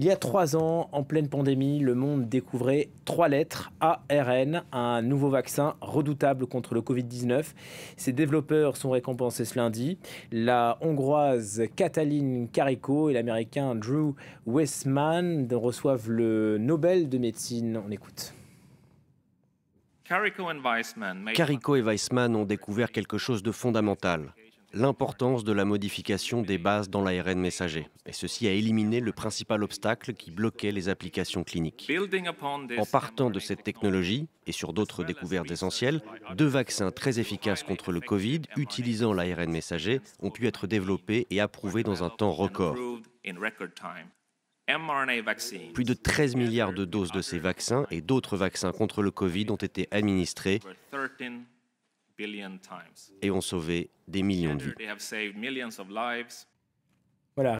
Il y a trois ans, en pleine pandémie, le monde découvrait trois lettres ARN, un nouveau vaccin redoutable contre le Covid-19. Ses développeurs sont récompensés ce lundi. La Hongroise Katalin Kariko et l'Américain Drew Westman reçoivent le Nobel de médecine. On écoute. Carico et Weissman ont découvert quelque chose de fondamental l'importance de la modification des bases dans l'ARN messager. Et ceci a éliminé le principal obstacle qui bloquait les applications cliniques. En partant de cette technologie, et sur d'autres découvertes essentielles, deux vaccins très efficaces contre le Covid utilisant l'ARN messager ont pu être développés et approuvés dans un temps record. Plus de 13 milliards de doses de ces vaccins et d'autres vaccins contre le Covid ont été administrés et ont sauvé des millions de vies.